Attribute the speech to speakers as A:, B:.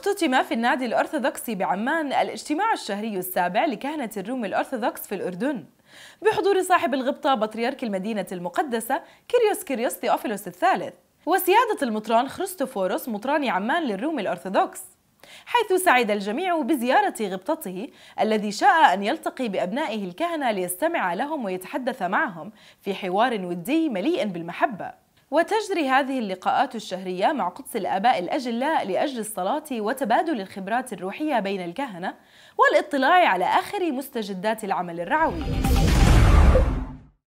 A: اختتم في النادي الأرثوذكسي بعمان الاجتماع الشهري السابع لكهنة الروم الأرثوذكس في الأردن بحضور صاحب الغبطة بطريرك المدينة المقدسة كيريوس كيريوس ثيوفيلوس الثالث وسيادة المطران خريستوفوروس مطران عمان للروم الأرثوذكس حيث سعد الجميع بزيارة غبطته الذي شاء أن يلتقي بأبنائه الكهنة ليستمع لهم ويتحدث معهم في حوار ودي مليء بالمحبة وتجري هذه اللقاءات الشهرية مع قدس الآباء الأجلاء لأجل الصلاة وتبادل الخبرات الروحية بين الكهنة والاطلاع على آخر مستجدات العمل الرعوي